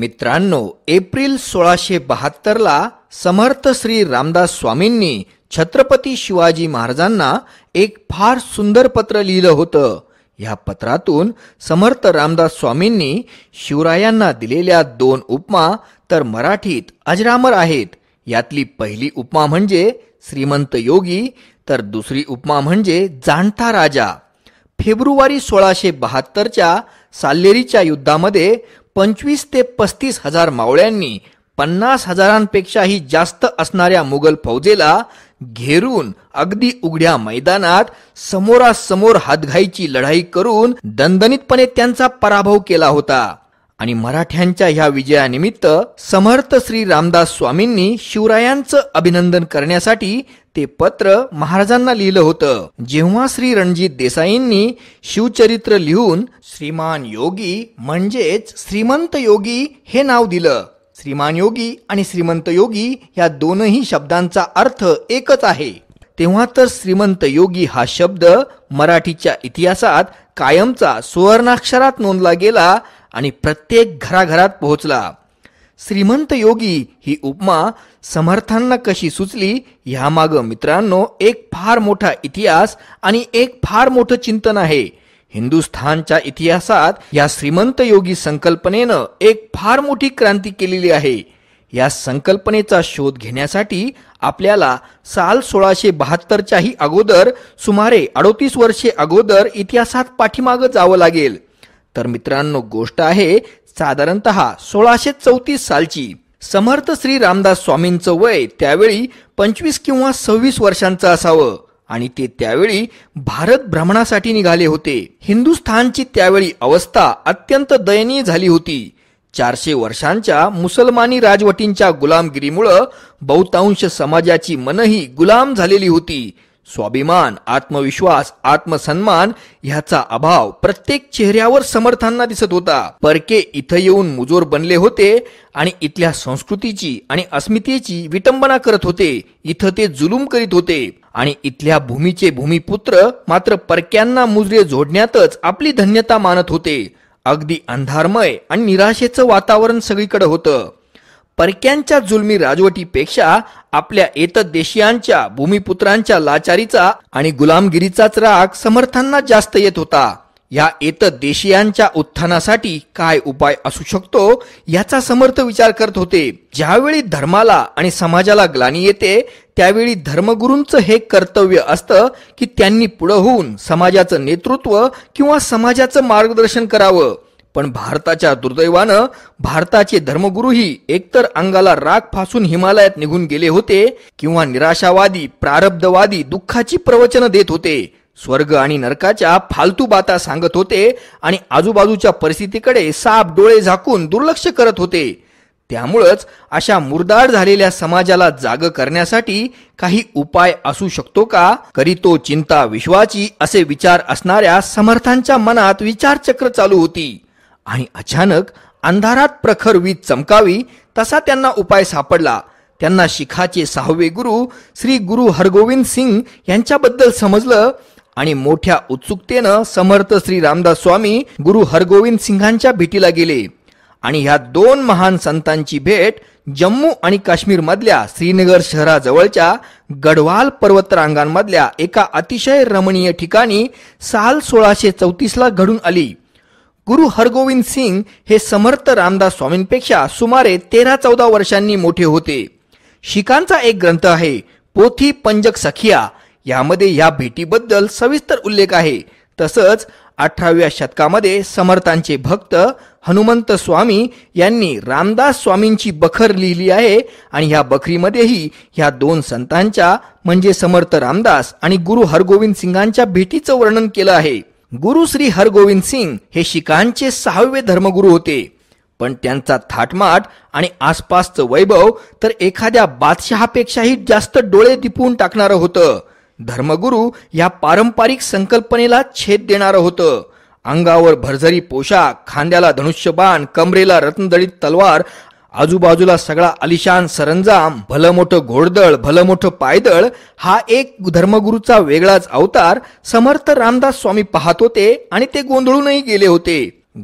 मित्रांनो एप्रिल सोळाशे बहात्तरला समर्थ श्री रामदास स्वामींनी छत्रपती शिवाजी महाराजांना एक फार सुंदर पत्र लिहिलं होतं या पत्रातून समर्थ रामदास स्वामींनी शिवरायांना दिलेल्या दोन उपमा तर मराठीत अजरामर आहेत यातली पहिली उपमा म्हणजे श्रीमंत योगी तर दुसरी उपमा म्हणजे जाणता राजा फेब्रुवारी सोळाशे बहात्तरच्या साल्लेरीच्या युद्धामध्ये पंचवीस ते पस्तीस हजार मावळ्यांनी पन्नास हजारांपेक्षाही जास्त असणाऱ्या मुघल फौजेला घेरून अगदी उघड्या मैदानात समोरासमोर हातघाईची लढाई करून दणदणीतपणे त्यांचा पराभव केला होता आणि मराठ्यांच्या ह्या विजयानिमित्त समर्थ श्री रामदास स्वामींनी शिवरायांचं अभिनंदन करण्यासाठी ते पत्र महाराजांना लिहिलं होतं जेव्हा श्री रणजित देसाईंनी शिवचरित्र लिहून श्रीमान योगी म्हणजेच श्रीमंत योगी हे नाव दिलं श्रीमान योगी आणि श्रीमंत योगी या दोनही शब्दांचा अर्थ एकच आहे तेव्हा तर श्रीमंत योगी हा शब्द मराठीच्या इतिहासात कायमचा सुवर्णाक्षरात नोंदला गेला आणि प्रत्येक घराघरात पोहोचला श्रीमंत योगी ही उपमा समर्थांना कशी सुचली ह्यामागं मित्रांनो एक फार मोठा इतिहास आणि एक फार मोठं चिंतन आहे हिंदुस्थानच्या इतिहासात या श्रीमंत योगी संकल्पनेनं एक फार मोठी क्रांती केलेली आहे या संकल्पनेचा शोध घेण्यासाठी आपल्याला साल सोळाशे बहात्तरच्याही अगोदर सुमारे अडोतीस वर्षे अगोदर इतिहासात पाठीमाग जावं लागेल तर मित्रांनो गोष्ट आहे साधारणत सोळाशे चौतीस सालची समर्थ श्री रामदास स्वामींचं वय त्यावेळी पंचवीस किंवा सव्वीस वर्षांचं असावं आणि ते त्यावेळी भारत भ्रमणासाठी निघाले होते हिंदुस्थानची त्यावेळी अवस्था अत्यंत दयनीय झाली होती चारशे वर्षांच्या मुसलमानी राजवटींच्या गुलामगिरीमुळं बहुतांश समाजाची मनही गुलाम झालेली होती स्वाभिमान आत्मविश्वास आत्मसन्मान ह्याचा अभाव प्रत्येक चेहऱ्यावर समर्थांना दिसत होता परके इथं येऊन मुजोर बनले होते आणि इथल्या संस्कृतीची आणि अस्मितेची विटंबना करत होते इथं ते जुलूम करीत होते आणि इथल्या भूमीचे भूमिपुत्र मात्र परक्यांना मुजरे जोडण्यातच आपली धन्यता मानत होते अगदी अंधारमय आणि निराशेचं वातावरण सगळीकडे होतं परक्यांच्या जुलमी राजवटीपेक्षा आपल्या एतद देशियांच्या भूमिपुत्रांच्या लाचारीचा आणि गुलामगिरीचाच राग समर्थांना जास्त येत होता या येत देशियांच्या उत्थानासाठी काय उपाय असू शकतो याचा समर्थ विचार करत होते ज्यावेळी धर्माला आणि समाजाला ग्लानी येते त्यावेळी धर्मगुरूंच हे कर्तव्य असतं की त्यांनी पुढं होऊन समाजाचं नेतृत्व किंवा समाजाचं मार्गदर्शन करावं पण भारताच्या दुर्दैवानं भारताचे धर्मगुरूही एकतर अंगाला राग फासून हिमालयात निघून गेले होते किंवा निराशावादी प्रारब्धवादी दुःखाची प्रवचन देत होते स्वर्ग आणि नरकाच्या फालतू बाता सांगत होते आणि आजूबाजूच्या परिस्थितीकडे साप डोळे झाकून दुर्लक्ष करत होते त्यामुळेच अशा मुरदाड झालेल्या समाजाला जाग करण्यासाठी काही उपाय असू शकतो का करीतो चिंता विश्वाची असे विचार असणाऱ्या समर्थांच्या मनात विचारचक्र चालू होती आणि अचानक अंधारात प्रखर वीज चमकावी तसा त्यांना उपाय सापडला त्यांना शिखाचे सहावे गुरु श्री गुरु हरगोविंद सिंग यांच्याबद्दल समजलं आणि मोठ्या उत्सुकतेनं समर्थ श्री रामदास स्वामी गुरु हरगोविंद सिंगांच्या भेटीला गेले आणि ह्या दोन महान संतांची भेट जम्मू आणि काश्मीर मधल्या श्रीनगर शहराजवळच्या गडवाल पर्वतरांगांमधल्या एका अतिशय रमणीय ठिकाणी साल सोळाशे ला घडून आली गुरु हरगोविंद सिंग हे समर्थ रामदास स्वामींपेक्षा सुमारे तेरा चौदा वर्षांनी मोठे होते शिकांचा एक ग्रंथ आहे पोथी पंजक सखिया यामध्ये या, भेटीबद्दल सविस्तर उल्लेख आहे तसंच अठराव्या शतकामध्ये समर्थांचे भक्त हनुमंत स्वामी यांनी रामदास स्वामींची बखर लिहिली आहे आणि ह्या बखरीमध्येही ह्या दोन संतांच्या म्हणजे समर्थ रामदास आणि गुरु हरगोविंद सिंगांच्या भेटीचं वर्णन केलं आहे गुरु श्री हरगोविंद सिंग हे शिखांचे सहावे धर्मगुरू होते पण त्यांचा थाटमाट आणि आसपासचं वैभव तर एखाद्या बादशहापेक्षाही जास्त डोळे दिपवून टाकणारं होतं धर्मगुरू या पारंपरिक संकल्पनेला छेद देणारं होतं अंगावर भरझरी पोशाख खांद्याला धनुष्य बाण कमरेला रत्नदळीत तलवार आजूबाजूला सगळा अलिशान सरंजाम भलं मोठं घोडदळ भलं मोठं पायदळ हा एक धर्मगुरूचा वेगळाच अवतार समर्थ रामदास स्वामी पाहत होते आणि ते गोंधळूनही गेले होते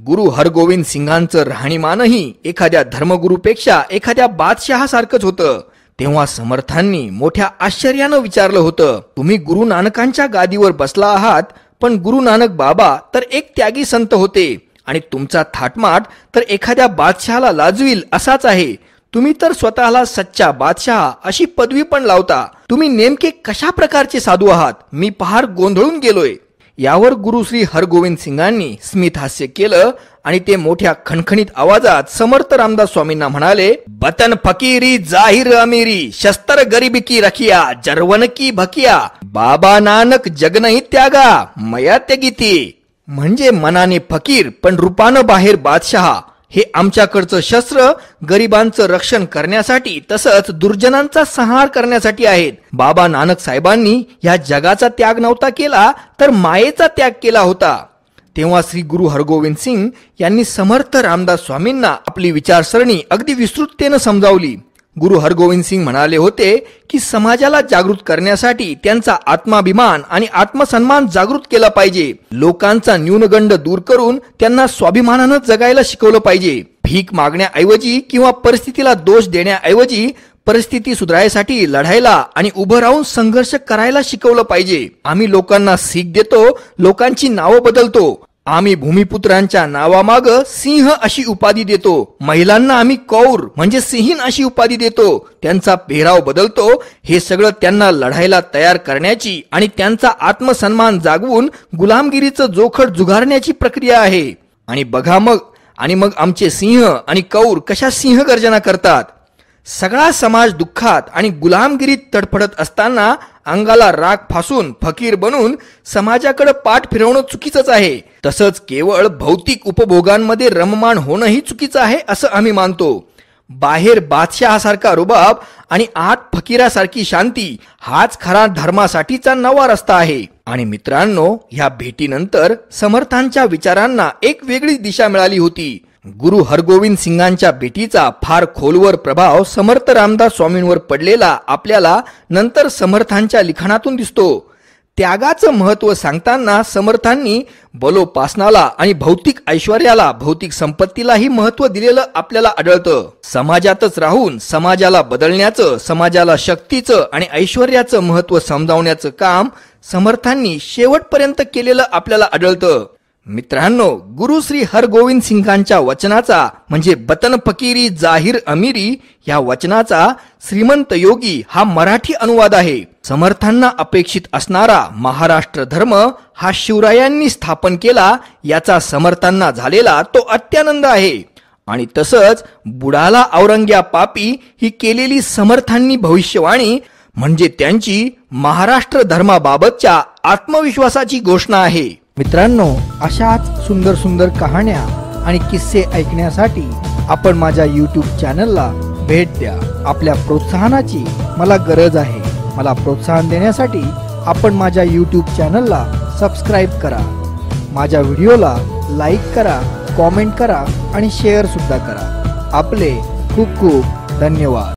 गुरु हरगोविंद सिंगांचं राहणीमानही एखाद्या धर्मगुरूपेक्षा एखाद्या बादशहासारखंच होतं तेव्हा समर्थांनी मोठ्या आश्चर्यानं विचारलं होतं तुम्ही गुरु नानकांच्या गादीवर बसला आहात पण गुरु नानक बाबा तर एक त्यागी संत होते आणि तुमचा थाटमाट तर एखाद्या बादशहाला लाजवील असाच आहे तुम्ही तर स्वतःला सच्चा बादशाह अशी पदवी पण लावता तुम्ही नेमके कशा प्रकारचे साधू आहात मी पहार गोंधळून गेलोय यावर गुरु श्री हरगोविंद सिंगांनी स्मित हास्य केलं आणि ते मोठ्या खणखणीत आवाजात समर्थ रामदास स्वामींना म्हणाले बतन फकीरी जाहीर अमीरी शस्त्र गरिबी की रखिया जरवन की भकिया बाबा नानक जगनही त्यागा मया ते म्हणजे मनाने फकीर पण रूपानं बाहेर बादशहा हे आमच्याकडचं शस्त्र गरिबांचं रक्षण करण्यासाठी तसंच दुर्जनांचा संहार करण्यासाठी आहेत बाबा नानक साहेबांनी या जगाचा त्याग नव्हता केला तर मायेचा त्याग केला होता तेव्हा श्री गुरु हरगोविंद सिंग यांनी समर्थ रामदास स्वामींना आपली विचारसरणी अगदी विस्तृततेनं समजावली गुरु हरगोविंद सिंग म्हणाले होते की समाजाला जागृत करण्यासाठी त्यांचा आत्माभिमान आणि आत्मसन्मान जागृत केला पाहिजे लोकांचा न्यूनगंड दूर करून त्यांना स्वाभिमानानं जगायला शिकवलं पाहिजे भीक मागण्याऐवजी किंवा परिस्थितीला दोष देण्याऐवजी परिस्थिती सुधारायसाठी लढायला आणि उभं राहून संघर्ष करायला शिकवलं पाहिजे आम्ही लोकांना सीख देतो लोकांची नावं बदलतो आम्ही भूमिपुत्रांच्या नावामाग सिंह अशी उपाधी देतो महिलांना आम्ही कौर म्हणजे सिंहीन अशी उपाधी देतो त्यांचा पेहराव बदलतो हे सगळं त्यांना लढायला तयार करण्याची आणि त्यांचा आत्मसन्मान जागवून गुलामगिरीचं जोखड जुगारण्याची प्रक्रिया आहे आणि बघा मग आणि मग आमचे सिंह आणि कौर कशा सिंह गर्जना करतात सगळा समाज दुःखात आणि गुलामगिरीत तडफडत असताना अंगाला राग फासून फकीर बनून समाजाकडे पाठ फिरवणं चुकीचंच आहे तसंच केवळ भौतिक उपभोगांमध्ये रममाण होणंही चुकीचं आहे असं आम्ही मानतो बाहेर बादशहासारखा रुबाब आणि आत फकीरासारखी शांती हाच खरा धर्मासाठीचा नवा रस्ता आहे आणि मित्रांनो ह्या भेटीनंतर समर्थांच्या विचारांना एक वेगळी दिशा मिळाली होती गुरु हरगोविंद सिंगांच्या भेटीचा फार खोलवर प्रभाव समर्थ रामदास स्वामींवर पडलेला आपल्याला नंतर समर्थांच्या लिखाणातून दिसतो त्यागाचं महत्त्व सांगताना समर्थांनी बलोपासनाला आणि भौतिक ऐश्वर्याला भौतिक संपत्तीलाही महत्त्व दिलेलं आपल्याला आढळतं समाजातच राहून समाजाला बदलण्याचं समाजाला शक्तीचं आणि ऐश्वर्याचं महत्त्व समजावण्याचं काम समर्थांनी शेवटपर्यंत केलेलं आपल्याला आढळतं मित्रांनो गुरु श्री हरगोविंद सिंगांच्या वचनाचा म्हणजे बतन फकीरी जाहीर अमिरी या वचनाचा श्रीमंत योगी हा मराठी अनुवाद आहे समर्थांना अपेक्षित असणारा महाराष्ट्र धर्म हा शिवरायांनी स्थापन केला याचा समर्थांना झालेला तो अत्यानंद आहे आणि तसंच बुडाला औरंग्या पापी ही केलेली समर्थांनी भविष्यवाणी म्हणजे त्यांची महाराष्ट्र धर्माबाबतच्या आत्मविश्वासाची घोषणा आहे मित्रांनो अशाच सुंदर सुंदर कहाण्या आणि किस्से ऐकण्यासाठी आपण माझ्या यूट्यूब चॅनलला भेट द्या आपल्या प्रोत्साहनाची मला गरज आहे मला प्रोत्साहन देण्यासाठी आपण माझ्या यूट्यूब चॅनलला सबस्क्राईब करा माझ्या व्हिडिओला लाईक करा कॉमेंट करा आणि शेअरसुद्धा करा आपले खूप खूप धन्यवाद